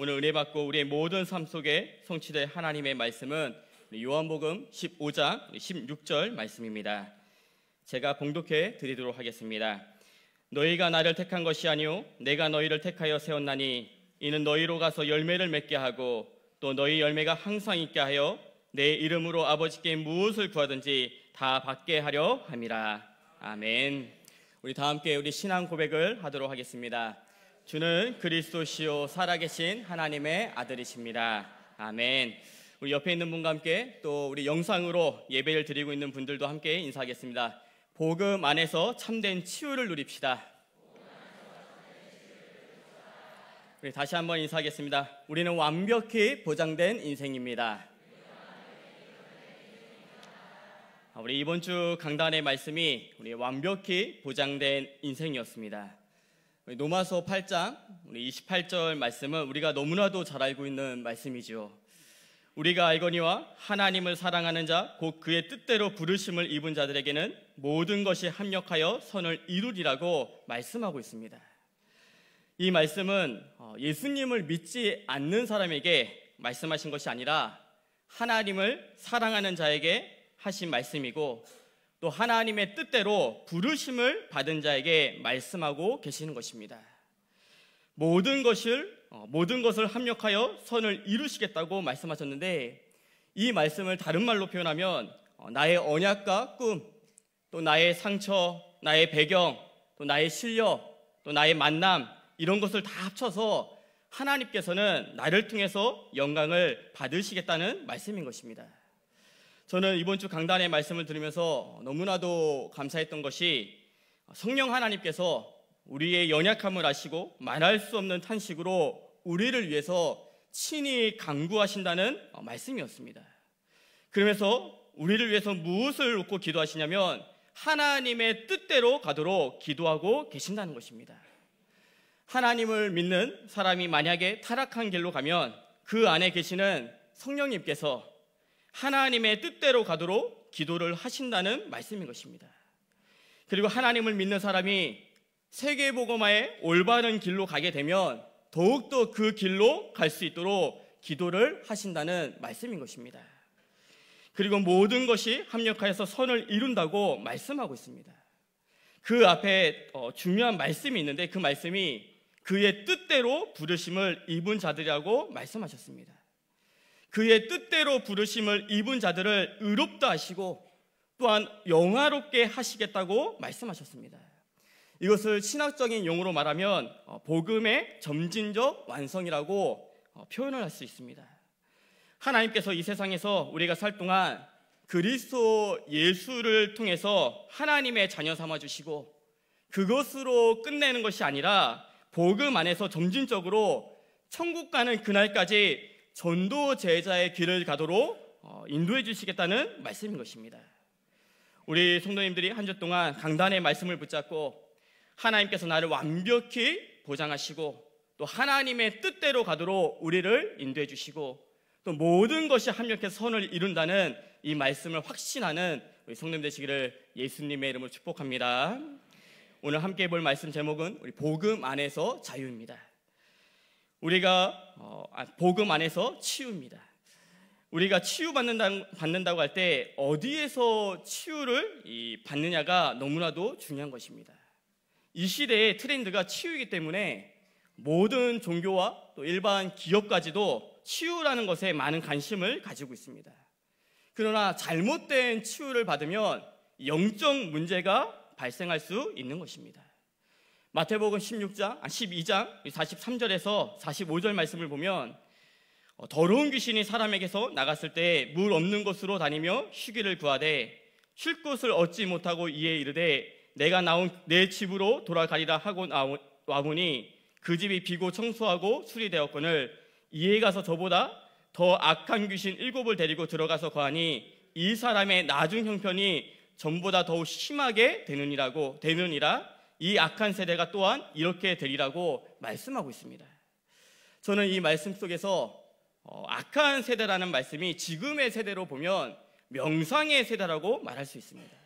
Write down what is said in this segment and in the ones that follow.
오늘 은혜 받고 우리의 모든 삶 속에 성취될 하나님의 말씀은 요한복음 15장 16절 말씀입니다. 제가 봉독해 드리도록 하겠습니다. 너희가 나를 택한 것이 아니오 내가 너희를 택하여 세웠나니 이는 너희로 가서 열매를 맺게 하고 또 너희 열매가 항상 있게 하여 내 이름으로 아버지께 무엇을 구하든지 다 받게 하려 함이라. 아멘. 우리 다 함께 우리 신앙 고백을 하도록 하겠습니다. 주는 그리스도시요 살아계신 하나님의 아들이십니다. 아멘. 우리 옆에 있는 분과 함께 또 우리 영상으로 예배를 드리고 있는 분들도 함께 인사하겠습니다. 복음 안에서 참된 치유를 누립시다. 우리 다시 한번 인사하겠습니다. 우리는 완벽히 보장된 인생입니다. 아, 우리 이번 주 강단의 말씀이 우리 완벽히 보장된 인생이었습니다. 노마서 8장 우리 28절 말씀은 우리가 너무나도 잘 알고 있는 말씀이지요. 우리가 알거니와 하나님을 사랑하는 자 곧 그의 뜻대로 부르심을 입은 자들에게는 모든 것이 합력하여 선을 이루리라고 말씀하고 있습니다. 이 말씀은 어, 예수님을 믿지 않는 사람에게 말씀하신 것이 아니라 하나님을 사랑하는 자에게 하신 말씀이고 또 하나님의 뜻대로 부르심을 받은 자에게 말씀하고 계시는 것입니다. 모든 것을 어, 모든 것을 합력하여 선을 이루시겠다고 말씀하셨는데 이 말씀을 다른 말로 표현하면 어, 나의 언약과 꿈, 또 나의 상처, 나의 배경, 또 나의 실력, 또 나의 만남 이런 것을 다 합쳐서 하나님께서는 나를 통해서 영광을 받으시겠다는 말씀인 것입니다. 저는 이번 주 강단의 말씀을 들으면서 너무나도 감사했던 것이 성령 하나님께서 우리의 연약함을 아시고 말할 수 없는 탄식으로 우리를 위해서 친히 강구하신다는 말씀이었습니다. 그러면서 우리를 위해서 무엇을 웃고 기도하시냐면 하나님의 뜻대로 가도록 기도하고 계신다는 것입니다. 하나님을 믿는 사람이 만약에 타락한 길로 가면 그 안에 계시는 성령님께서 하나님의 뜻대로 가도록 기도를 하신다는 말씀인 것입니다. 그리고 하나님을 믿는 사람이 세계복음화의 올바른 길로 가게 되면 더욱더 그 길로 갈 수 있도록 기도를 하신다는 말씀인 것입니다. 그리고 모든 것이 합력하여서 선을 이룬다고 말씀하고 있습니다. 그 앞에 어, 중요한 말씀이 있는데 그 말씀이 그의 뜻대로 부르심을 입은 자들이라고 말씀하셨습니다. 그의 뜻대로 부르심을 입은 자들을 의롭다 하시고 또한 영화롭게 하시겠다고 말씀하셨습니다. 이것을 신학적인 용어로 말하면 어, 복음의 점진적 완성이라고 어, 표현을 할 수 있습니다. 하나님께서 이 세상에서 우리가 살 동안 그리스도 예수를 통해서 하나님의 자녀 삼아 주시고 그것으로 끝내는 것이 아니라 복음 안에서 점진적으로 천국 가는 그날까지 전도 제자의 길을 가도록 어, 인도해 주시겠다는 말씀인 것입니다. 우리 성도님들이 한 주 동안 강단의 말씀을 붙잡고 하나님께서 나를 완벽히 보장하시고 또 하나님의 뜻대로 가도록 우리를 인도해 주시고 또 모든 것이 합력해서 선을 이룬다는 이 말씀을 확신하는 우리 성도님 되시기를 예수님의 이름으로 축복합니다. 오늘 함께 볼 말씀 제목은 우리 복음 안에서 자유입니다. 우리가 어, 아, 복음 안에서 치유입니다. 우리가 치유받는다, 고할 때 어디에서 치유를 받느냐가 너무나도 중요한 것입니다. 이 시대의 트렌드가 치유이기 때문에 모든 종교와 또 일반 기업까지도 치유라는 것에 많은 관심을 가지고 있습니다. 그러나 잘못된 치유를 받으면 영적 문제가 발생할 수 있는 것입니다. 마태복음 16장, 12장 43절에서 45절 말씀을 보면 어, 더러운 귀신이 사람에게서 나갔을 때 물 없는 곳으로 다니며 쉬기를 구하되 쉴 곳을 얻지 못하고 이에 이르되 내가 나온 내 집으로 돌아가리라 하고 와보니 그 집이 비고 청소하고 수리되었거늘 이에 가서 저보다 더 악한 귀신 일곱을 데리고 들어가서 거하니 이 사람의 나중 형편이 전보다 더욱 심하게 되느니라고 되느니라 이 악한 세대가 또한 이렇게 되리라고 말씀하고 있습니다. 저는 이 말씀 속에서 어, 악한 세대라는 말씀이 지금의 세대로 보면 명상의 세대라고 말할 수 있습니다.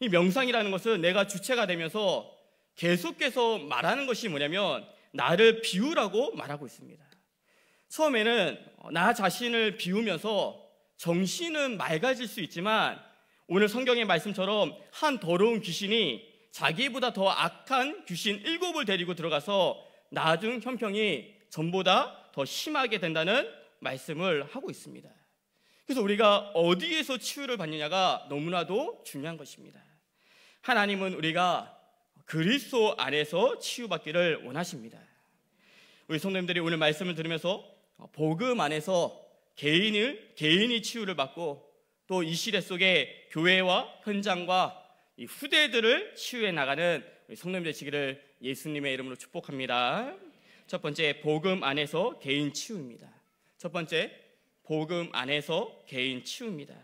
이 명상이라는 것은 내가 주체가 되면서 계속해서 말하는 것이 뭐냐면 나를 비우라고 말하고 있습니다. 처음에는 어, 나 자신을 비우면서 정신은 맑아질 수 있지만 오늘 성경의 말씀처럼 한 더러운 귀신이 자기보다 더 악한 귀신 일곱을 데리고 들어가서 나중 형평이 전보다 더 심하게 된다는 말씀을 하고 있습니다. 그래서 우리가 어디에서 치유를 받느냐가 너무나도 중요한 것입니다. 하나님은 우리가 그리스도 안에서 치유받기를 원하십니다. 우리 성도님들이 오늘 말씀을 들으면서 복음 안에서 개인을 개인이 치유를 받고 또 이 시대 속에 교회와 현장과 이 후대들을 치유해 나가는 성령 되시기를 예수님의 이름으로 축복합니다. 첫 번째 복음 안에서 개인 치유입니다. 첫 번째 복음 안에서 개인 치유입니다.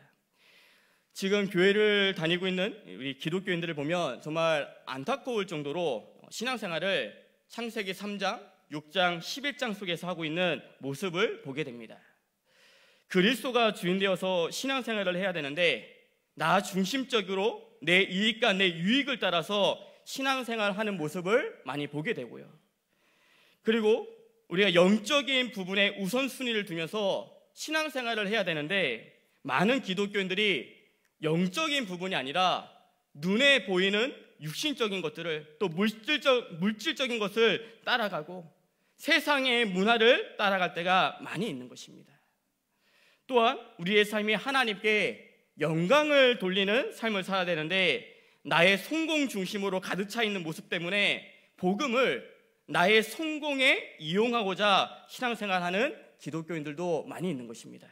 지금 교회를 다니고 있는 우리 기독교인들을 보면 정말 안타까울 정도로 신앙생활을 창세기 3장, 6장, 11장 속에서 하고 있는 모습을 보게 됩니다. 그리스도가 주인 되어서 신앙생활을 해야 되는데 나 중심적으로 내 이익과 내 유익을 따라서 신앙생활 하는 모습을 많이 보게 되고요. 그리고 우리가 영적인 부분에 우선순위를 두면서 신앙생활을 해야 되는데 많은 기독교인들이 영적인 부분이 아니라 눈에 보이는 육신적인 것들을 또 물질적, 물질적인 것을 따라가고 세상의 문화를 따라갈 때가 많이 있는 것입니다. 또한 우리의 삶이 하나님께 영광을 돌리는 삶을 살아야 되는데 나의 성공 중심으로 가득 차 있는 모습 때문에 복음을 나의 성공에 이용하고자 신앙생활하는 기독교인들도 많이 있는 것입니다.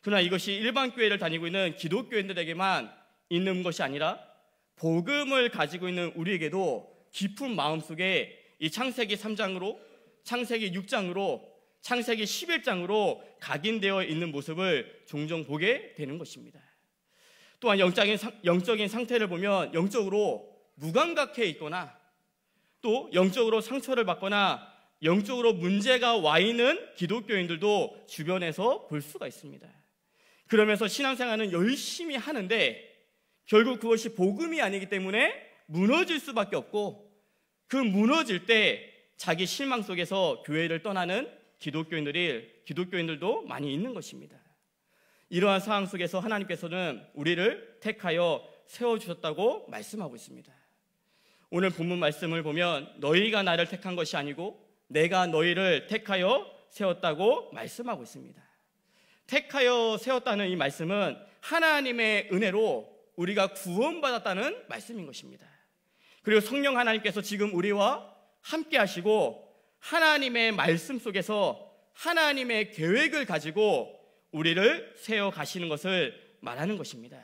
그러나 이것이 일반 교회를 다니고 있는 기독교인들에게만 있는 것이 아니라 복음을 가지고 있는 우리에게도 깊은 마음속에 이 창세기 3장으로 창세기 6장으로 창세기 11장으로 각인되어 있는 모습을 종종 보게 되는 것입니다. 또한 영적인, 영적인 상태를 보면 영적으로 무감각해 있거나 또 영적으로 상처를 받거나 영적으로 문제가 와 있는 기독교인들도 주변에서 볼 수가 있습니다. 그러면서 신앙생활은 열심히 하는데 결국 그것이 복음이 아니기 때문에 무너질 수밖에 없고 그 무너질 때 자기 실망 속에서 교회를 떠나는 기독교인들이 기독교인들도 많이 있는 것입니다. 이러한 상황 속에서 하나님께서는 우리를 택하여 세워주셨다고 말씀하고 있습니다. 오늘 본문 말씀을 보면 너희가 나를 택한 것이 아니고 내가 너희를 택하여 세웠다고 말씀하고 있습니다. 택하여 세웠다는 이 말씀은 하나님의 은혜로 우리가 구원받았다는 말씀인 것입니다. 그리고 성령 하나님께서 지금 우리와 함께 하시고 하나님의 말씀 속에서 하나님의 계획을 가지고 우리를 세워 가시는 것을 말하는 것입니다.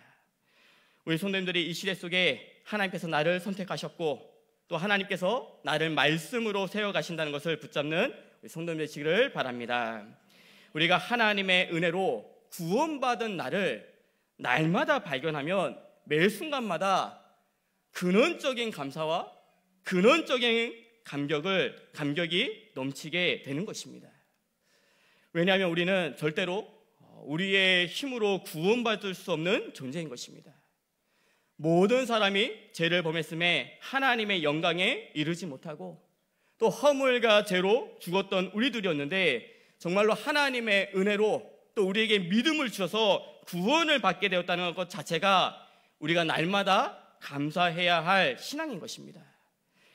우리 성도님들이 이 시대 속에 하나님께서 나를 선택하셨고 또 하나님께서 나를 말씀으로 세워 가신다는 것을 붙잡는 성도님들시기를 바랍니다. 우리가 하나님의 은혜로 구원받은 나를 날마다 발견하면 매 순간마다 근원적인 감사와 근원적인 감격을 감격이 넘치게 되는 것입니다. 왜냐하면 우리는 절대로 우리의 힘으로 구원받을 수 없는 존재인 것입니다. 모든 사람이 죄를 범했음에 하나님의 영광에 이르지 못하고 또 허물과 죄로 죽었던 우리들이었는데 정말로 하나님의 은혜로 또 우리에게 믿음을 주셔서 구원을 받게 되었다는 것 자체가 우리가 날마다 감사해야 할 신앙인 것입니다.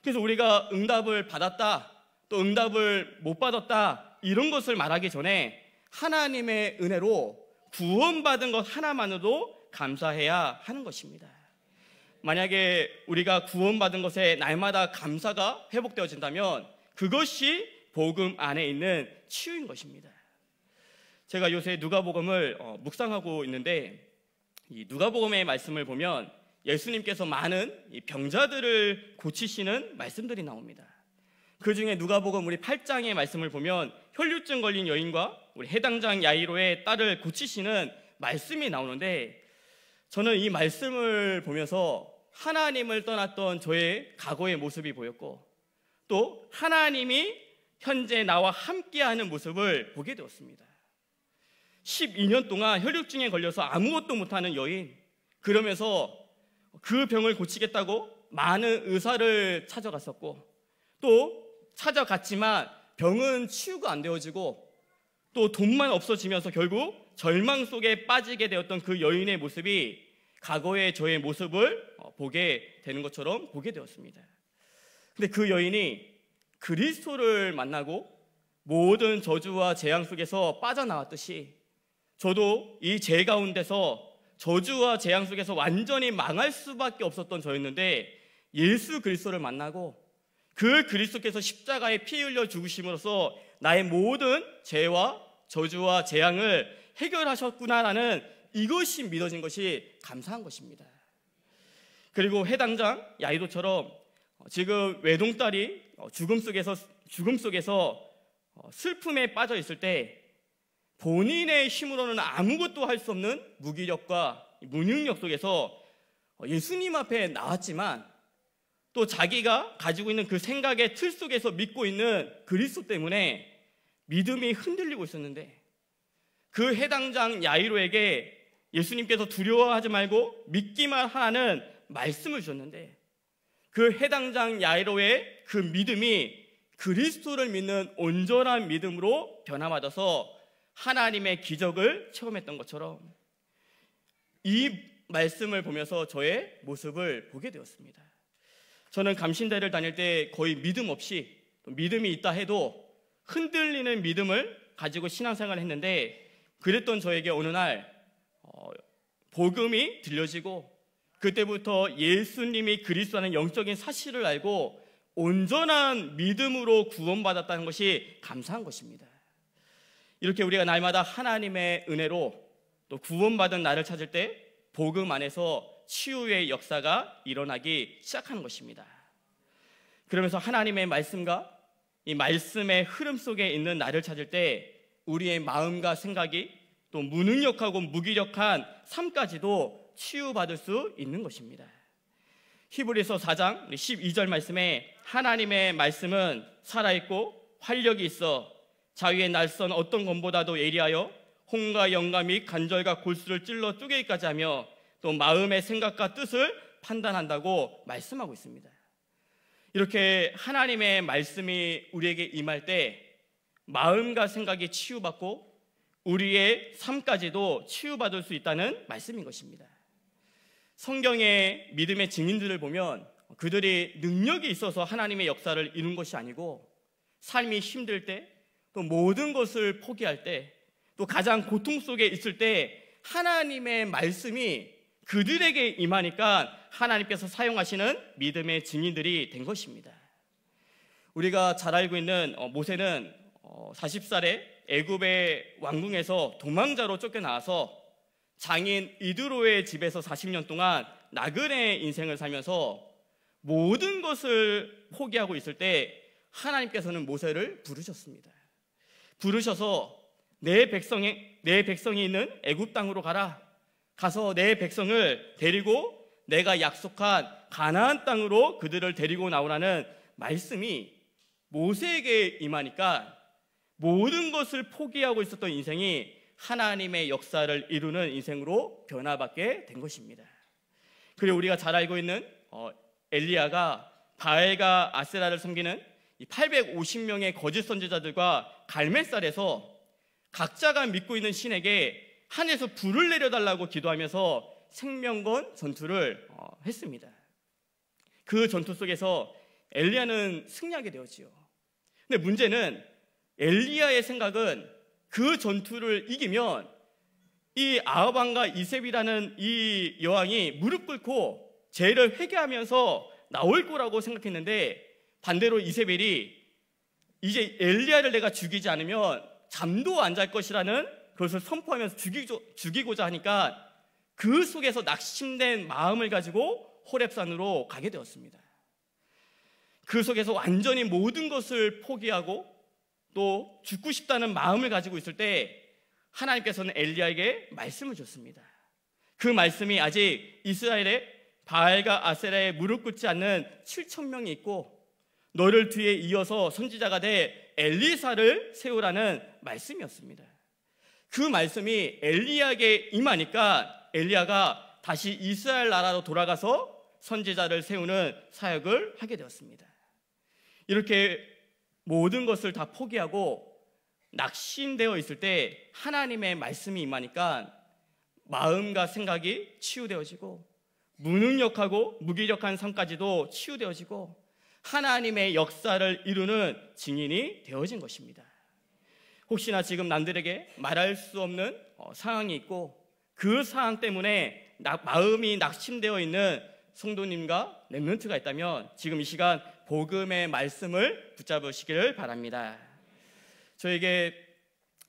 그래서 우리가 응답을 받았다, 또 응답을 못 받았다, 이런 것을 말하기 전에 하나님의 은혜로 구원받은 것 하나만으로도 감사해야 하는 것입니다. 만약에 우리가 구원받은 것에 날마다 감사가 회복되어진다면 그것이 복음 안에 있는 치유인 것입니다. 제가 요새 누가복음을 어, 묵상하고 있는데 이 누가복음의 말씀을 보면 예수님께서 많은 병자들을 고치시는 말씀들이 나옵니다. 그 중에 누가복음 우리 8장의 말씀을 보면 혈류증 걸린 여인과 우리 해당장 야이로의 딸을 고치시는 말씀이 나오는데 저는 이 말씀을 보면서 하나님을 떠났던 저의 과거의 모습이 보였고 또 하나님이 현재 나와 함께하는 모습을 보게 되었습니다. 12년 동안 혈류증에 걸려서 아무것도 못하는 여인 그러면서 그 병을 고치겠다고 많은 의사를 찾아갔었고 또 찾아갔지만 병은 치유가 안 되어지고 또 돈만 없어지면서 결국 절망 속에 빠지게 되었던 그 여인의 모습이 과거의 저의 모습을 어, 보게 되는 것처럼 보게 되었습니다. 근데 그 여인이 그리스도를 만나고 모든 저주와 재앙 속에서 빠져나왔듯이 저도 이죄 가운데서 저주와 재앙 속에서 완전히 망할 수밖에 없었던 저였는데 예수 그리스도를 만나고 그 그리스도께서 십자가에 피 흘려 죽으심으로써 나의 모든 죄와 저주와 재앙을 해결하셨구나라는 이것이 믿어진 것이 감사한 것입니다. 그리고 해당장 야이도처럼 지금 외동딸이 죽음 속에서 죽음 속에서 슬픔에 빠져 있을 때 본인의 힘으로는 아무것도 할 수 없는 무기력과 무능력 속에서 예수님 앞에 나왔지만 또 자기가 가지고 있는 그 생각의 틀 속에서 믿고 있는 그리스도 때문에 믿음이 흔들리고 있었는데 그 해당장 야이로에게 예수님께서 두려워하지 말고 믿기만 하라는 말씀을 주셨는데 그 해당장 야이로의 그 믿음이 그리스도를 믿는 온전한 믿음으로 변화받아서 하나님의 기적을 체험했던 것처럼 이 말씀을 보면서 저의 모습을 보게 되었습니다. 저는 감신대를 다닐 때 거의 믿음 없이 믿음이 있다 해도 흔들리는 믿음을 가지고 신앙생활을 했는데 그랬던 저에게 어느 날 어, 복음이 들려지고 그때부터 예수님이 그리스도라는 영적인 사실을 알고 온전한 믿음으로 구원받았다는 것이 감사한 것입니다. 이렇게 우리가 날마다 하나님의 은혜로 또 구원받은 나를 찾을 때 복음 안에서 치유의 역사가 일어나기 시작하 것입니다. 그러면서 하나님의 말씀과 이 말씀의 흐름 속에 있는 나를 찾을 때 우리의 마음과 생각이 또 무능력하고 무기력한 삶까지도 치유받을 수 있는 것입니다. 히브리서 4장 12절 말씀에 하나님의 말씀은 살아있고 활력이 있어 자유의 날선 어떤 것보다도 예리하여 홍과 영감이 간절과 골수를 찔러 쪼개기까지 하며 또 마음의 생각과 뜻을 판단한다고 말씀하고 있습니다. 이렇게 하나님의 말씀이 우리에게 임할 때 마음과 생각이 치유받고 우리의 삶까지도 치유받을 수 있다는 말씀인 것입니다. 성경의 믿음의 증인들을 보면 그들이 능력이 있어서 하나님의 역사를 이룬 것이 아니고 삶이 힘들 때 또 모든 것을 포기할 때 또 가장 고통 속에 있을 때 하나님의 말씀이 그들에게 임하니까 하나님께서 사용하시는 믿음의 증인들이 된 것입니다. 우리가 잘 알고 있는 어, 모세는 40살에 어, 애굽의 왕궁에서 도망자로 쫓겨나와서 장인 이드로의 집에서 40년 동안 나그네 인생을 살면서 모든 것을 포기하고 있을 때 하나님께서는 모세를 부르셨습니다. 부르셔서 내 백성에 내 백성이 있는 애굽 땅으로 가라. 가서 내 백성을 데리고 내가 약속한 가나안 땅으로 그들을 데리고 나오라는 말씀이 모세에게 임하니까 모든 것을 포기하고 있었던 인생이 하나님의 역사를 이루는 인생으로 변화받게 된 것입니다. 그리고 우리가 잘 알고 있는 어, 엘리야가 바알과 아세라를 섬기는 850명의 거짓 선지자들과 갈멜살에서 각자가 믿고 있는 신에게 하늘에서 불을 내려달라고 기도하면서 생명권 전투를 어, 했습니다. 그 전투 속에서 엘리야는 승리하게 되었지요. 근데 문제는 엘리야의 생각은 그 전투를 이기면 이 아합왕과 이셉이라는 이 여왕이 무릎 꿇고 죄를 회개하면서 나올 거라고 생각했는데 반대로 이세벨이 이제 엘리야를 내가 죽이지 않으면 잠도 안 잘 것이라는 그것을 선포하면서 죽이고, 자 하니까 그 속에서 낙심된 마음을 가지고 호랩산으로 가게 되었습니다. 그 속에서 완전히 모든 것을 포기하고 또 죽고 싶다는 마음을 가지고 있을 때 하나님께서는 엘리야에게 말씀을 줬습니다. 그 말씀이 아직 이스라엘의 바알과 아세라에 무릎 꿇지 않는 7천 명이 있고 너를 뒤에 이어서 선지자가 돼 엘리사를 세우라는 말씀이었습니다. 그 말씀이 엘리야에게 임하니까 엘리야가 다시 이스라엘 나라로 돌아가서 선지자를 세우는 사역을 하게 되었습니다. 이렇게 모든 것을 다 포기하고 낙심되어 있을 때 하나님의 말씀이 임하니까 마음과 생각이 치유되어지고 무능력하고 무기력한 성까지도 치유되어지고 하나님의 역사를 이루는 증인이 되어진 것입니다. 혹시나 지금 남들에게 말할 수 없는 어, 상황이 있고 그 상황 때문에 마음이 낙심되어 있는 성도님과 랩런트가 있다면 지금 이 시간 복음의 말씀을 붙잡으시기를 바랍니다. 저에게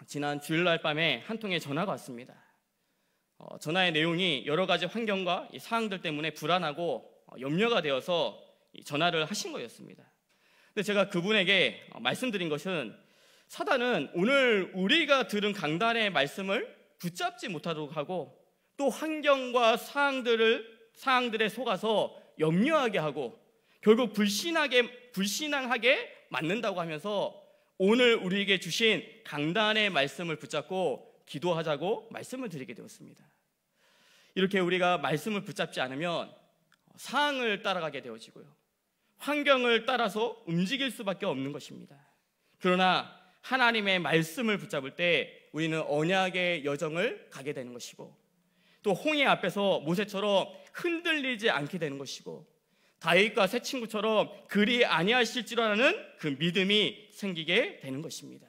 지난 주일날 밤에 한 통의 전화가 왔습니다. 어, 전화의 내용이 여러 가지 환경과 상황들 때문에 불안하고 어, 염려가 되어서 전화를 하신 거였습니다. 근데 제가 그분에게 어, 말씀드린 것은 사단은 오늘 우리가 들은 강단의 말씀을 붙잡지 못하도록 하고 또 환경과 상황들을 상황들에 속아서 염려하게 하고 결국 불신하게 불신앙하게 맞는다고 하면서 오늘 우리에게 주신 강단의 말씀을 붙잡고 기도하자고 말씀을 드리게 되었습니다. 이렇게 우리가 말씀을 붙잡지 않으면 상황을 따라가게 되어지고요. 환경을 따라서 움직일 수밖에 없는 것입니다. 그러나 하나님의 말씀을 붙잡을 때 우리는 언약의 여정을 가게 되는 것이고 또 홍해 앞에서 모세처럼 흔들리지 않게 되는 것이고 다윗과 새 친구처럼 그리 아니하실지라는 그 믿음이 생기게 되는 것입니다.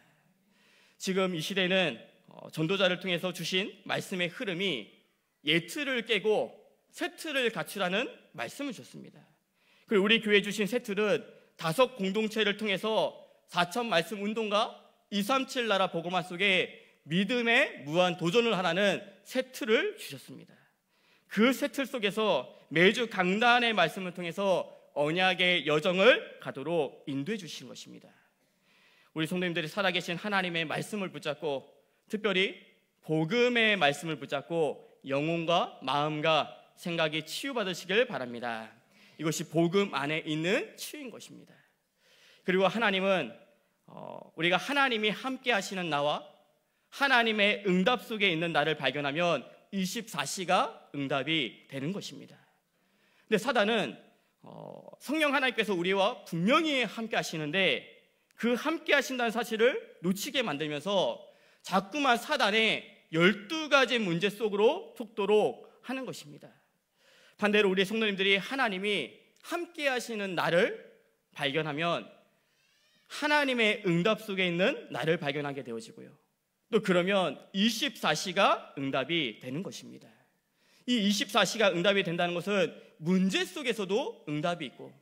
지금 이 시대는 어, 전도자를 통해서 주신 말씀의 흐름이 예틀을 깨고 세틀을 갖추라는 말씀을 줬습니다. 그리고 우리 교회 주신 세틀은 다섯 공동체를 통해서 4천 말씀 운동과 237 나라 복음화 속에 믿음의 무한 도전을 하라는 세 틀을 주셨습니다. 그세틀 속에서 매주 강단의 말씀을 통해서 언약의 여정을 가도록 인도해 주신 것입니다. 우리 성도님들이 살아계신 하나님의 말씀을 붙잡고 특별히 복음의 말씀을 붙잡고 영혼과 마음과 생각이 치유받으시길 바랍니다. 이것이 복음 안에 있는 치유인 것입니다. 그리고 하나님은 어, 우리가 하나님이 함께 하시는 나와 하나님의 응답 속에 있는 나를 발견하면 24시가 응답이 되는 것입니다. 근데 사단은 어, 성령 하나님께서 우리와 분명히 함께 하시는데 그 함께 하신다는 사실을 놓치게 만들면서 자꾸만 사단의 12가지 문제 속으로 속도록 하는 것입니다. 반대로 우리 성도님들이 하나님이 함께 하시는 나를 발견하면 하나님의 응답 속에 있는 나를 발견하게 되어지고요. 또 그러면 24시가 응답이 되는 것입니다. 이 24시가 응답이 된다는 것은 문제 속에서도 응답이 있고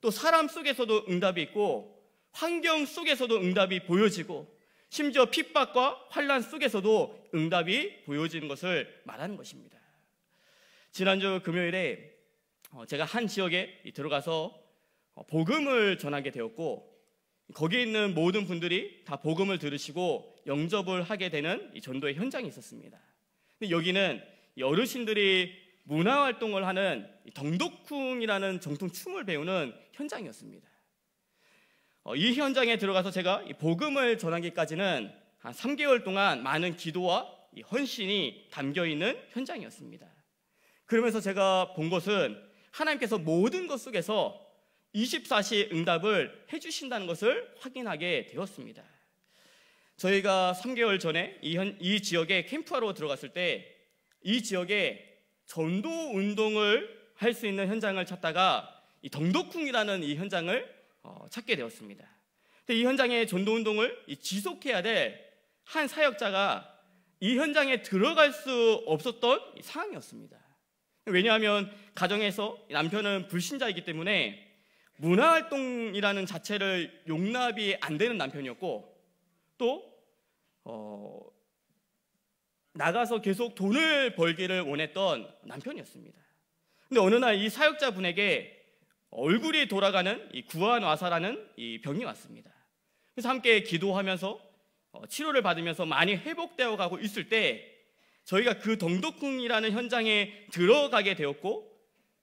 또 사람 속에서도 응답이 있고 환경 속에서도 응답이 보여지고 심지어 핍박과 환란 속에서도 응답이 보여지는 것을 말하는 것입니다. 지난주 금요일에 어, 제가 한 지역에 들어가서 어, 복음을 전하게 되었고 거기에 있는 모든 분들이 다 복음을 들으시고 영접을 하게 되는 이 전도의 현장이 있었습니다. 근데 여기는 어르신들이 문화 활동을 하는 덩덕쿵이라는 정통 춤을 배우는 현장이었습니다. 어, 이 현장에 들어가서 제가 복음을 전하기까지는 한 3개월 동안 많은 기도와 헌신이 담겨 있는 현장이었습니다. 그러면서 제가 본 것은 하나님께서 모든 것 속에서 24시 응답을 해주신다는 것을 확인하게 되었습니다. 저희가 3개월 전에 이, 현, 이 지역에 캠프하러 들어갔을 때 이 지역에 전도 운동을 할 수 있는 현장을 찾다가 이 덩덕쿵이라는 이 현장을 어, 찾게 되었습니다. 근데 이 현장의 전도 운동을 지속해야 될 한 사역자가 이 현장에 들어갈 수 없었던 상황이었습니다. 왜냐하면 가정에서 남편은 불신자이기 때문에 문화활동이라는 자체를 용납이 안 되는 남편이었고 또 어, 나가서 계속 돈을 벌기를 원했던 남편이었습니다. 근데 어느 날 이 사역자분에게 얼굴이 돌아가는 이구안와사라는이 병이 왔습니다. 그래서 함께 기도하면서 어, 치료를 받으면서 많이 회복되어 가고 있을 때 저희가 그 덩덕궁이라는 현장에 들어가게 되었고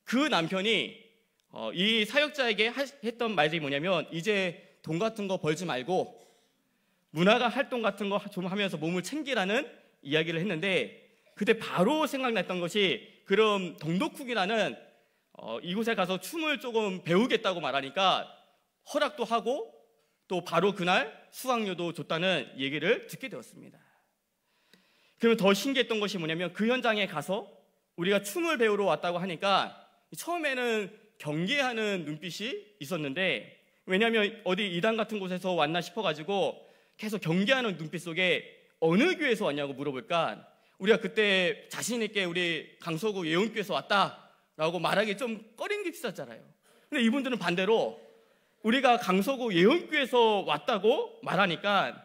그 남편이 어, 이 사역자에게 하, 했던 말이 뭐냐면 이제 돈 같은 거 벌지 말고 문화가 활동 같은 거 좀 하면서 몸을 챙기라는 이야기를 했는데 그때 바로 생각났던 것이 그럼 동독쿡이라는 어, 이곳에 가서 춤을 조금 배우겠다고 말하니까 허락도 하고 또 바로 그날 수강료도 줬다는 얘기를 듣게 되었습니다. 그러면 더 신기했던 것이 뭐냐면 그 현장에 가서 우리가 춤을 배우러 왔다고 하니까 처음에는 경계하는 눈빛이 있었는데 왜냐하면 어디 이단 같은 곳에서 왔나 싶어가지고 계속 경계하는 눈빛 속에 어느 교회에서 왔냐고 물어볼까 우리가 그때 자신 있게 우리 강서구 예원교회에서 왔다라고 말하기 좀 꺼린 게 있었잖아요. 근데 이분들은 반대로 우리가 강서구 예원교회에서 왔다고 말하니까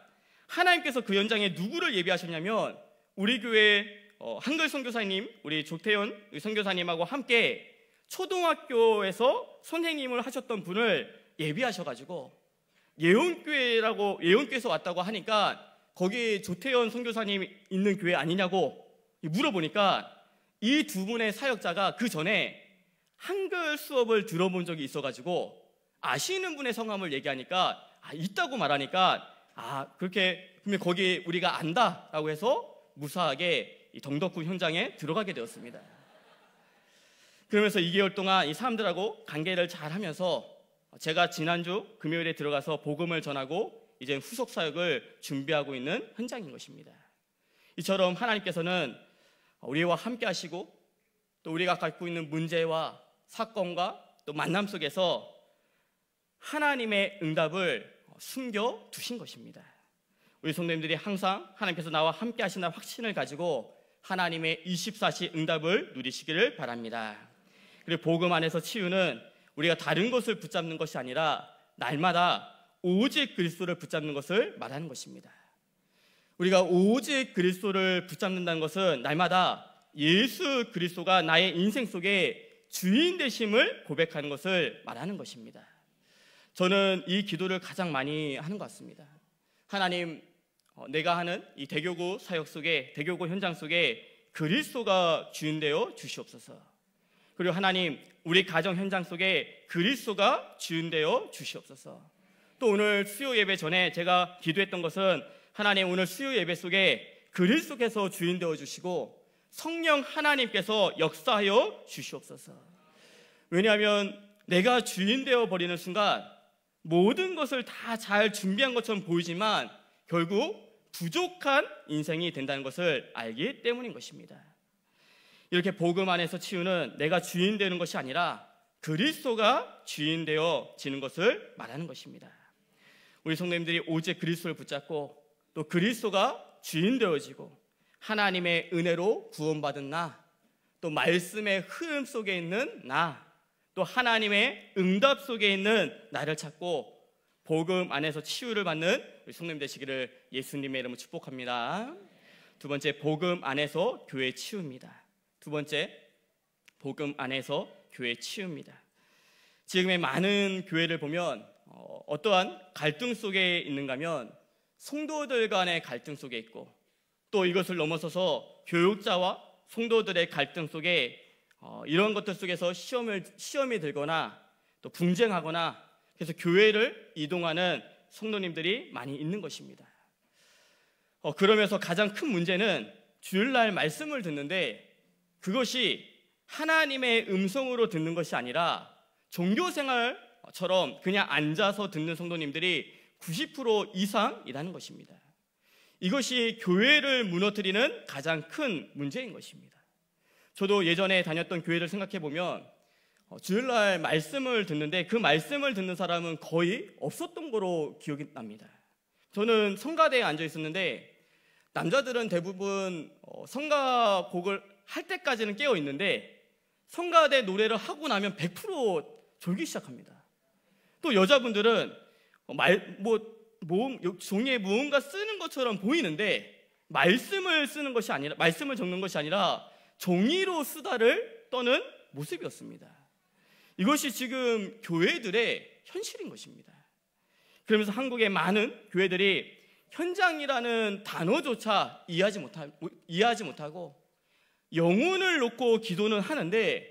하나님께서 그 현장에 누구를 예비하셨냐면 우리 교회 어, 한글 선교사님 우리 조태현 선교사님하고 함께 초등학교에서 선생님을 하셨던 분을 예비하셔가지고 예원교회라고 예원교회에서 왔다고 하니까 거기 조태현 선교사님 있는 교회 아니냐고 물어보니까 이 두 분의 사역자가 그 전에 한글 수업을 들어본 적이 있어가지고 아시는 분의 성함을 얘기하니까 아, 있다고 말하니까 아 그렇게 그러면 거기 우리가 안다라고 해서 무사하게 덩덕구 현장에 들어가게 되었습니다. 그러면서 2개월 동안 이 사람들하고 관계를 잘 하면서 제가 지난주 금요일에 들어가서 복음을 전하고 이제 후속 사역을 준비하고 있는 현장인 것입니다. 이처럼 하나님께서는 우리와 함께 하시고 또 우리가 갖고 있는 문제와 사건과 또 만남 속에서 하나님의 응답을 숨겨 두신 것입니다. 우리 성도님들이 항상 하나님께서 나와 함께 하신다는 확신을 가지고 하나님의 24시 응답을 누리시기를 바랍니다. 그리고 복음 안에서 치유는 우리가 다른 것을 붙잡는 것이 아니라 날마다 오직 그리스도를 붙잡는 것을 말하는 것입니다. 우리가 오직 그리스도를 붙잡는다는 것은 날마다 예수 그리스도가 나의 인생 속에 주인 되심을 고백하는 것을 말하는 것입니다. 저는 이 기도를 가장 많이 하는 것 같습니다. 하나님, 어, 내가 하는 이 대교구 사역 속에, 대교구 현장 속에 그리스도가 주인 되어 주시옵소서. 그리고 하나님 우리 가정 현장 속에 그리스도가 주인되어 주시옵소서. 또 오늘 수요 예배 전에 제가 기도했던 것은 하나님 오늘 수요 예배 속에 그리스도께서 주인되어 주시고 성령 하나님께서 역사하여 주시옵소서. 왜냐하면 내가 주인되어 버리는 순간 모든 것을 다 잘 준비한 것처럼 보이지만 결국 부족한 인생이 된다는 것을 알기 때문인 것입니다. 이렇게 복음 안에서 치유는 내가 주인 되는 것이 아니라 그리스도가 주인 되어 지는 것을 말하는 것입니다. 우리 성도님들이 오직 그리스도를 붙잡고 또 그리스도가 주인 되어지고 하나님의 은혜로 구원받은 나, 또 말씀의 흐름 속에 있는 나, 또 하나님의 응답 속에 있는 나를 찾고 복음 안에서 치유를 받는 우리 성님 되시기를 예수님의 이름으로 축복합니다. 두 번째 복음 안에서 교회 치유입니다. 두 번째, 복음 안에서 교회 치유입니다. 지금의 많은 교회를 보면 어, 떠한 갈등 속에 있는가 하면 성도들 간의 갈등 속에 있고 또 이것을 넘어서서 교육자와 성도들의 갈등 속에 어, 이런 것들 속에서 시험을, 시험이 들거나 또 분쟁하거나 그래서 교회를 이동하는 성도님들이 많이 있는 것입니다. 어, 그러면서 가장 큰 문제는 주일날 말씀을 듣는데 그것이 하나님의 음성으로 듣는 것이 아니라 종교 생활처럼 그냥 앉아서 듣는 성도님들이 90% 이상이라는 것입니다. 이것이 교회를 무너뜨리는 가장 큰 문제인 것입니다. 저도 예전에 다녔던 교회를 생각해 보면 어, 주일날 말씀을 듣는데 그 말씀을 듣는 사람은 거의 없었던 거로 기억이 납니다. 저는 성가대에 앉아 있었는데 남자들은 대부분 어, 성가곡을 할 때까지는 깨어 있는데 성가대 노래를 하고 나면 100% 졸기 시작합니다. 또 여자분들은 말, 뭐, 모음, 종이에 무언가 쓰는 것처럼 보이는데 말씀을 쓰는 것이 아니라, 말씀을 적는 것이 아니라 종이로 쓰다를 떠는 모습이었습니다. 이것이 지금 교회들의 현실인 것입니다. 그러면서 한국의 많은 교회들이 현장이라는 단어조차 이해하지, 못하, 이해하지 못하고 영혼을 놓고 기도는 하는데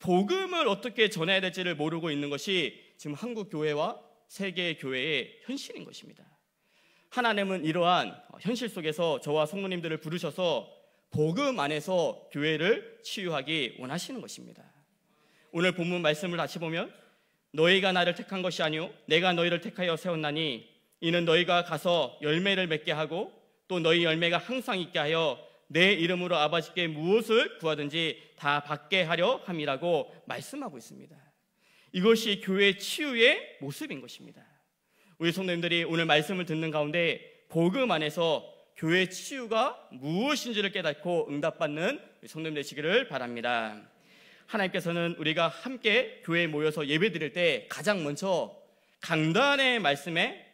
복음을 어떻게 전해야 될지를 모르고 있는 것이 지금 한국 교회와 세계 교회의 현실인 것입니다. 하나님은 이러한 현실 속에서 저와 성모님들을 부르셔서 복음 안에서 교회를 치유하기 원하시는 것입니다. 오늘 본문 말씀을 다시 보면 너희가 나를 택한 것이 아니요 내가 너희를 택하여 세웠나니 이는 너희가 가서 열매를 맺게 하고 또 너희 열매가 항상 있게 하여 내 이름으로 아버지께 무엇을 구하든지 다 받게 하려 함이라고 말씀하고 있습니다. 이것이 교회 치유의 모습인 것입니다. 우리 성도님들이 오늘 말씀을 듣는 가운데 복음 안에서 교회 치유가 무엇인지를 깨닫고 응답받는 성도님 되시기를 바랍니다. 하나님께서는 우리가 함께 교회에 모여서 예배드릴 때 가장 먼저 강단의 말씀에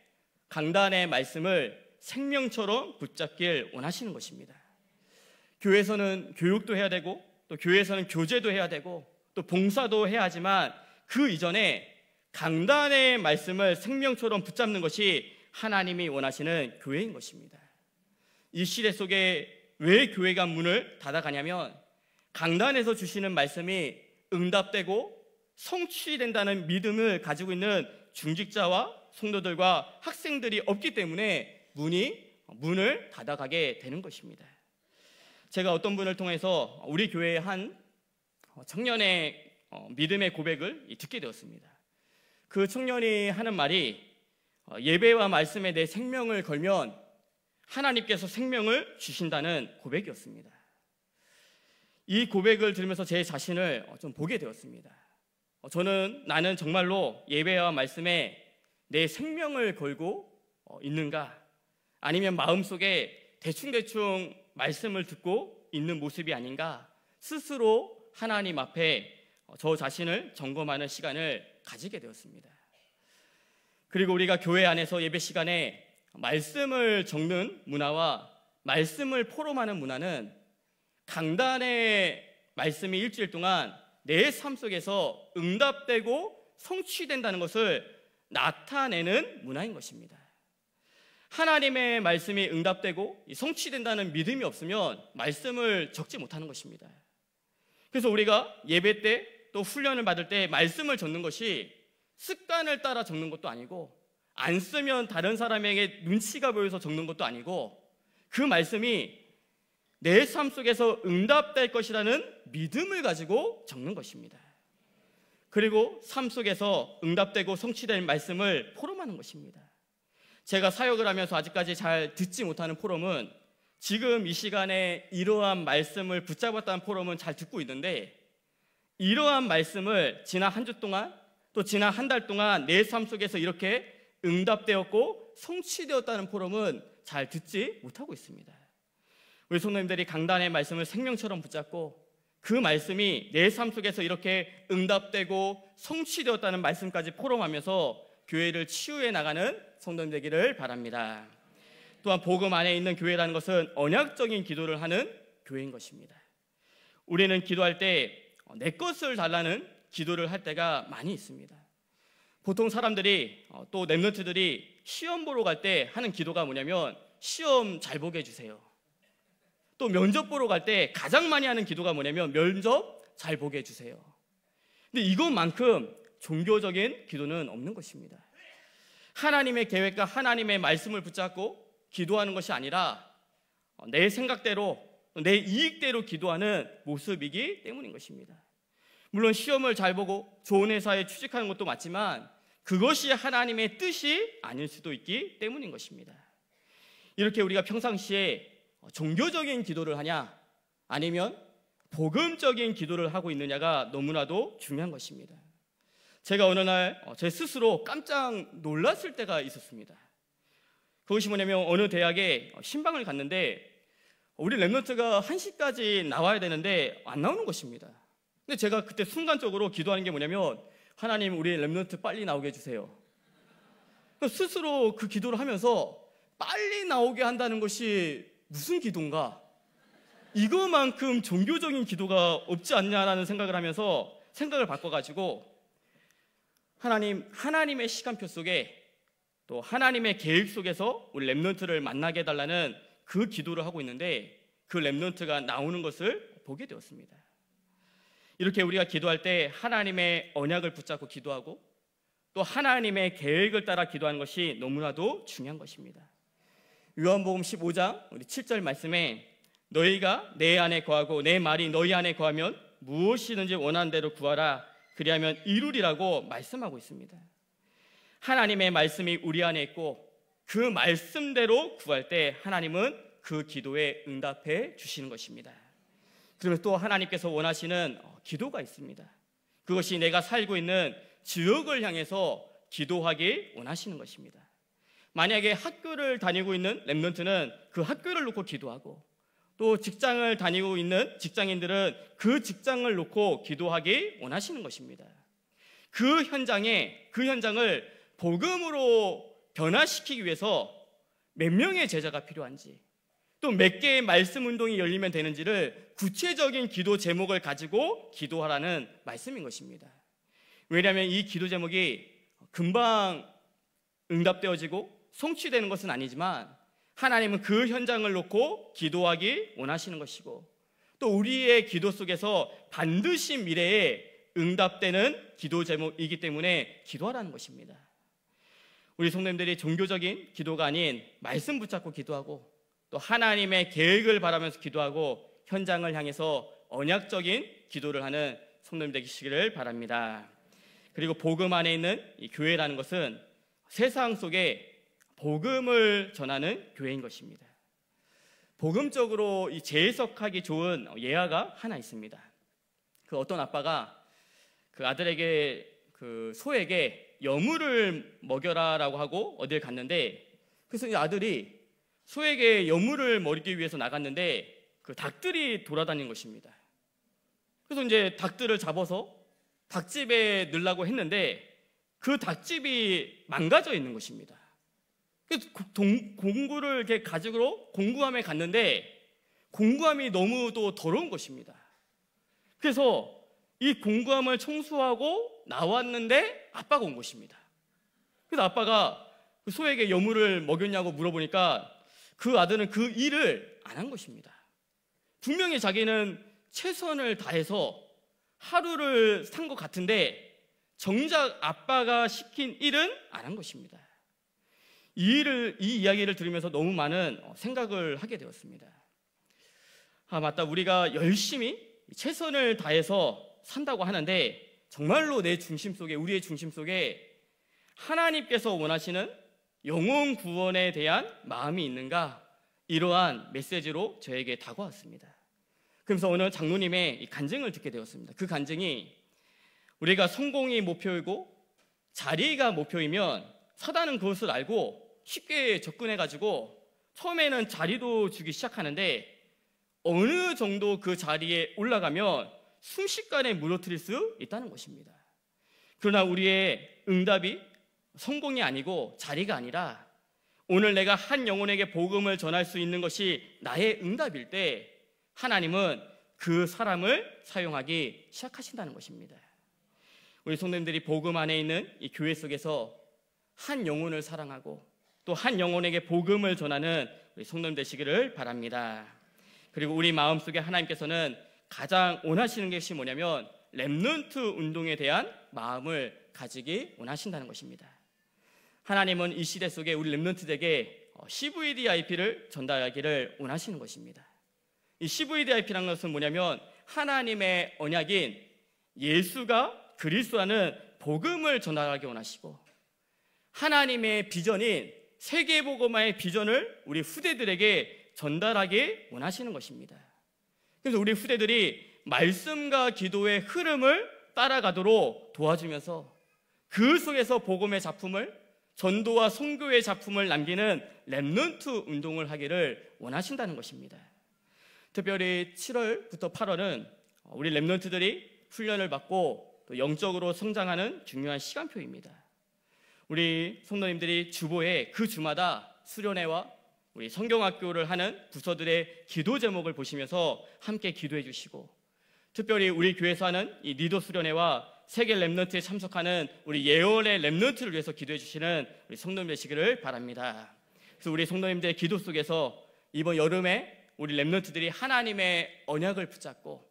강단의 말씀을 생명처럼 붙잡길 원하시는 것입니다. 교회에서는 교육도 해야 되고 또 교회에서는 교제도 해야 되고 또 봉사도 해야 하지만 그 이전에 강단의 말씀을 생명처럼 붙잡는 것이 하나님이 원하시는 교회인 것입니다. 이 시대 속에 왜 교회가 문을 닫아가냐면 강단에서 주시는 말씀이 응답되고 성취된다는 믿음을 가지고 있는 중직자와 성도들과 학생들이 없기 때문에 문이 문을 닫아가게 되는 것입니다. 제가 어떤 분을 통해서 우리 교회의 한 어, 청년의 어, 믿음의 고백을 듣게 되었습니다. 그 청년이 하는 말이 어, 예배와 말씀에 내 생명을 걸면 하나님께서 생명을 주신다는 고백이었습니다. 이 고백을 들으면서 제 자신을 좀 보게 되었습니다. 저는 나는 정말로 예배와 말씀에 내 생명을 걸고 있는가? 아니면 마음속에 대충대충 말씀을 듣고 있는 모습이 아닌가 스스로 하나님 앞에 저 자신을 점검하는 시간을 가지게 되었습니다. 그리고 우리가 교회 안에서 예배 시간에 말씀을 적는 문화와 말씀을 포럼하는 문화는 강단의 말씀이 일주일 동안 내 삶 속에서 응답되고 성취된다는 것을 나타내는 문화인 것입니다. 하나님의 말씀이 응답되고 성취된다는 믿음이 없으면 말씀을 적지 못하는 것입니다. 그래서 우리가 예배 때 또 훈련을 받을 때 말씀을 적는 것이 습관을 따라 적는 것도 아니고 안 쓰면 다른 사람에게 눈치가 보여서 적는 것도 아니고 그 말씀이 내 삶 속에서 응답될 것이라는 믿음을 가지고 적는 것입니다. 그리고 삶 속에서 응답되고 성취된 말씀을 포럼하는 것입니다. 제가 사역을 하면서 아직까지 잘 듣지 못하는 포럼은 지금 이 시간에 이러한 말씀을 붙잡았다는 포럼은 잘 듣고 있는데 이러한 말씀을 지난 한 주 동안 또 지난 한 달 동안 내 삶 속에서 이렇게 응답되었고 성취되었다는 포럼은 잘 듣지 못하고 있습니다. 우리 성도님들이 강단의 말씀을 생명처럼 붙잡고 그 말씀이 내 삶 속에서 이렇게 응답되고 성취되었다는 말씀까지 포럼하면서 교회를 치유해 나가는 성도님 되기를 바랍니다. 또한 복음 안에 있는 교회라는 것은 언약적인 기도를 하는 교회인 것입니다. 우리는 기도할 때내 어, 것을 달라는 기도를 할 때가 많이 있습니다. 보통 사람들이 어, 또 랩런트들이 시험 보러 갈 때 하는 기도가 뭐냐면 시험 잘 보게 해주세요. 또 면접 보러 갈 때 가장 많이 하는 기도가 뭐냐면 면접 잘 보게 해주세요. 근데 이것만큼 종교적인 기도는 없는 것입니다. 하나님의 계획과 하나님의 말씀을 붙잡고 기도하는 것이 아니라 내 생각대로 내 이익대로 기도하는 모습이기 때문인 것입니다. 물론 시험을 잘 보고 좋은 회사에 취직하는 것도 맞지만 그것이 하나님의 뜻이 아닐 수도 있기 때문인 것입니다. 이렇게 우리가 평상시에 종교적인 기도를 하냐 아니면 복음적인 기도를 하고 있느냐가 너무나도 중요한 것입니다. 제가 어느 날제 어, 스스로 깜짝 놀랐을 때가 있었습니다. 그것이 뭐냐면 어느 대학에 어, 신방을 갔는데 우리 랩런트가 1시까지 나와야 되는데 안 나오는 것입니다. 근데 제가 그때 순간적으로 기도하는 게 뭐냐면 하나님 우리 랩런트 빨리 나오게 해주세요. 스스로 그 기도를 하면서 빨리 나오게 한다는 것이 무슨 기도인가? 이거만큼 종교적인 기도가 없지 않냐라는 생각을 하면서 생각을 바꿔가지고 하나님 하나님의 시간표 속에 또 하나님의 계획 속에서 우리 렘런트를 만나게 해달라는 그 기도를 하고 있는데 그렘런트가 나오는 것을 보게 되었습니다. 이렇게 우리가 기도할 때 하나님의 언약을 붙잡고 기도하고 또 하나님의 계획을 따라 기도하는 것이 너무나도 중요한 것입니다. 요한복음 15장 우리 7절 말씀에 너희가 내 안에 거하고 내 말이 너희 안에 거하면 무엇이든지 원하는 대로 구하라 그리하면 이루리라고 말씀하고 있습니다. 하나님의 말씀이 우리 안에 있고 그 말씀대로 구할 때 하나님은 그 기도에 응답해 주시는 것입니다. 그러면 또 하나님께서 원하시는 어, 기도가 있습니다. 그것이 내가 살고 있는 지역을 향해서 기도하기 원하시는 것입니다. 만약에 학교를 다니고 있는 랩런트는 그 학교를 놓고 기도하고 또 직장을 다니고 있는 직장인들은 그 직장을 놓고 기도하기 원하시는 것입니다. 그 현장에 그 현장을 복음으로 변화시키기 위해서 몇 명의 제자가 필요한지 또 몇 개의 말씀 운동이 열리면 되는지를 구체적인 기도 제목을 가지고 기도하라는 말씀인 것입니다. 왜냐하면 이 기도 제목이 금방 응답되어지고 성취되는 것은 아니지만 하나님은 그 현장을 놓고 기도하기 원하시는 것이고 또 우리의 기도 속에서 반드시 미래에 응답되는 기도 제목이기 때문에 기도하라는 것입니다. 우리 성님들이 종교적인 기도가 아닌 말씀 붙잡고 기도하고 또 하나님의 계획을 바라면서 기도하고 현장을 향해서 언약적인 기도를 하는 성님 되시기를 바랍니다. 그리고 복음 안에 있는 이 교회라는 것은 세상 속에 복음을 전하는 교회인 것입니다. 복음적으로 이 재해석하기 좋은 예화가 하나 있습니다. 그 어떤 아빠가 그 아들에게 그 소에게 여물을 먹여라라고 하고 어딜 갔는데 그래서 이 아들이 소에게 여물을 먹이기 위해서 나갔는데 그 닭들이 돌아다닌 것입니다. 그래서 이제 닭들을 잡아서 닭집에 넣으려고 했는데 그 닭집이 망가져 있는 것입니다. 동, 공구를 이렇게 가지고 공구함에 갔는데 공구함이 너무 도 더러운 것입니다. 그래서 이 공구함을 청소하고 나왔는데 아빠가 온 것입니다. 그래서 아빠가 그 소에게 여물을 먹였냐고 물어보니까 그 아들은 그 일을 안 한 것입니다. 분명히 자기는 최선을 다해서 하루를 산 것 같은데 정작 아빠가 시킨 일은 안 한 것입니다. 이 일을, 이 이야기를 들으면서 너무 많은 생각을 하게 되었습니다. 아, 맞다. 우리가 열심히 최선을 다해서 산다고 하는데 정말로 내 중심 속에, 우리의 중심 속에 하나님께서 원하시는 영혼 구원에 대한 마음이 있는가? 이러한 메시지로 저에게 다가왔습니다. 그래서 오늘 장로님의 간증을 듣게 되었습니다. 그 간증이 우리가 성공이 목표이고 자리가 목표이면 사단은 그것을 알고 쉽게 접근해가지고 처음에는 자리도 주기 시작하는데 어느 정도 그 자리에 올라가면 순식간에 무너뜨릴 수 있다는 것입니다. 그러나 우리의 응답이 성공이 아니고 자리가 아니라 오늘 내가 한 영혼에게 복음을 전할 수 있는 것이 나의 응답일 때 하나님은 그 사람을 사용하기 시작하신다는 것입니다. 우리 성도님들이 복음 안에 있는 이 교회 속에서 한 영혼을 사랑하고 또한 영혼에게 복음을 전하는 우리 성도님 되시기를 바랍니다. 그리고 우리 마음속에 하나님께서는 가장 원하시는 것이 뭐냐면 랩런트 운동에 대한 마음을 가지기 원하신다는 것입니다. 하나님은 이 시대 속에 우리 랩런트에게 어, CVDIP를 전달하기를 원하시는 것입니다. 이 CVDIP라는 것은 뭐냐면 하나님의 언약인 예수가 그리스도라는 복음을 전달하기 원하시고 하나님의 비전인 세계보고마의 비전을 우리 후대들에게 전달하기 원하시는 것입니다. 그래서 우리 후대들이 말씀과 기도의 흐름을 따라가도록 도와주면서 그 속에서 복음의 작품을 전도와 선교의 작품을 남기는 랩런트 운동을 하기를 원하신다는 것입니다. 특별히 7월부터 8월은 우리 랩런트들이 훈련을 받고 또 영적으로 성장하는 중요한 시간표입니다. 우리 성도님들이 주보에 그 주마다 수련회와 우리 성경학교를 하는 부서들의 기도 제목을 보시면서 함께 기도해 주시고 특별히 우리 교회에서 하는 이 니도 수련회와 세계 랩런트에 참석하는 우리 예언의 랩런트를 위해서 기도해 주시는 우리 성도님 되시기를 바랍니다. 그래서 우리 성도님들의 기도 속에서 이번 여름에 우리 랩런트들이 하나님의 언약을 붙잡고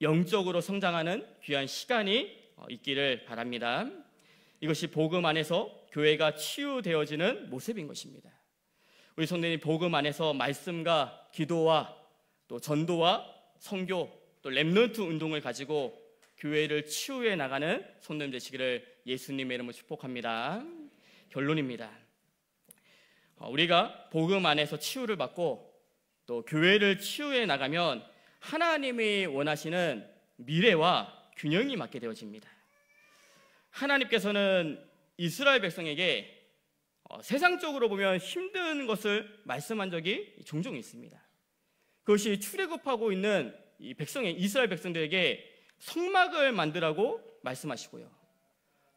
영적으로 성장하는 귀한 시간이 어, 있기를 바랍니다. 이것이 복음 안에서 교회가 치유되어지는 모습인 것입니다. 우리 성도님 복음 안에서 말씀과 기도와 또 전도와 선교 또 렘넌트 운동을 가지고 교회를 치유해 나가는 성도님 되시기를 예수님의 이름으로 축복합니다. 결론입니다. 어, 우리가 복음 안에서 치유를 받고 또 교회를 치유해 나가면 하나님이 원하시는 미래와 균형이 맞게 되어집니다. 하나님께서는 이스라엘 백성에게 어, 세상적으로 보면 힘든 것을 말씀한 적이 종종 있습니다. 그것이 출애굽하고 있는 이 백성의 이스라엘 백성들에게 성막을 만들라고 말씀하시고요.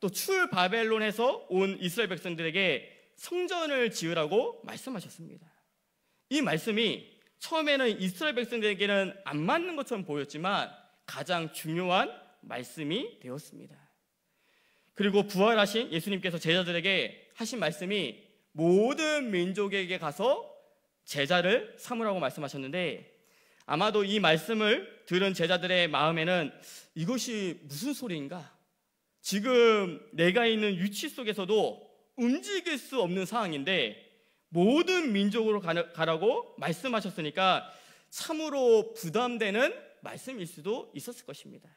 또 출바벨론에서 온 이스라엘 백성들에게 성전을 지으라고 말씀하셨습니다. 이 말씀이 처음에는 이스라엘 백성들에게는 안 맞는 것처럼 보였지만 가장 중요한 말씀이 되었습니다. 그리고 부활하신 예수님께서 제자들에게 하신 말씀이 모든 민족에게 가서 제자를 삼으라고 말씀하셨는데 아마도 이 말씀을 들은 제자들의 마음에는 이것이 무슨 소리인가? 지금 내가 있는 위치 속에서도 움직일 수 없는 상황인데 모든 민족으로 가라고 말씀하셨으니까 참으로 부담되는 말씀일 수도 있었을 것입니다.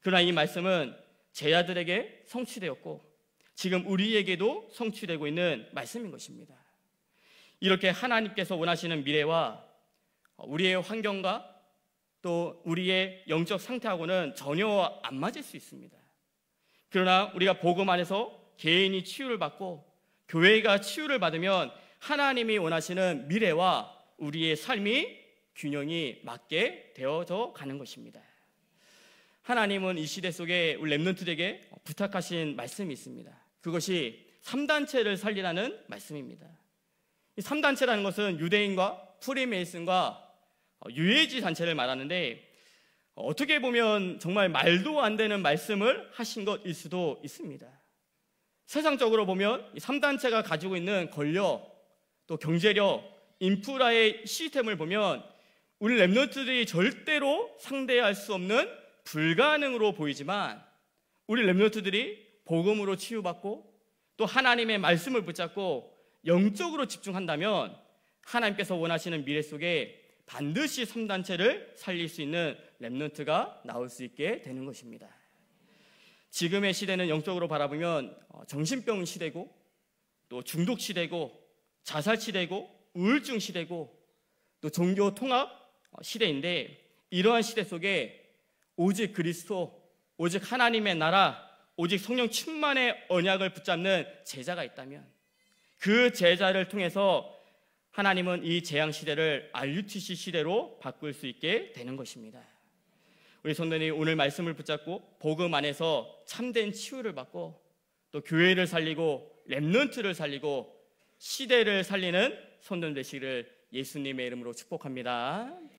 그러나 이 말씀은 제자들에게 성취되었고 지금 우리에게도 성취되고 있는 말씀인 것입니다. 이렇게 하나님께서 원하시는 미래와 우리의 환경과 또 우리의 영적 상태하고는 전혀 안 맞을 수 있습니다. 그러나 우리가 복음 안에서 개인이 치유를 받고 교회가 치유를 받으면 하나님이 원하시는 미래와 우리의 삶이 균형이 맞게 되어져 가는 것입니다. 하나님은 이 시대 속에 우리 렘넌트에게 들 부탁하신 말씀이 있습니다. 그것이 3단체를 살리라는 말씀입니다. 이 3단체라는 것은 유대인과 프리메이슨과 어, 유해지 단체를 말하는데 어떻게 보면 정말 말도 안 되는 말씀을 하신 것일 수도 있습니다. 세상적으로 보면 3단체가 가지고 있는 권력, 또 경제력, 인프라의 시스템을 보면 우리 랩런트들이 절대로 상대할 수 없는 불가능으로 보이지만 우리 렘노트들이 복음으로 치유받고 또 하나님의 말씀을 붙잡고 영적으로 집중한다면 하나님께서 원하시는 미래 속에 반드시 3단체를 살릴 수 있는 렘넌트가 나올 수 있게 되는 것입니다. 지금의 시대는 영적으로 바라보면 어, 정신병 시대고 또 중독 시대고 자살 시대고 우울증 시대고 또 종교 통합 어, 시대인데 이러한 시대 속에 오직 그리스도, 오직 하나님의 나라, 오직 성령 충만의 언약을 붙잡는 제자가 있다면 그 제자를 통해서 하나님은 이 재앙 시대를 RUTC 시대로 바꿀 수 있게 되는 것입니다. 우리 성도님 오늘 말씀을 붙잡고 복음 안에서 참된 치유를 받고 또 교회를 살리고 렘넌트를 살리고 시대를 살리는 선들 되시기를 예수님의 이름으로 축복합니다.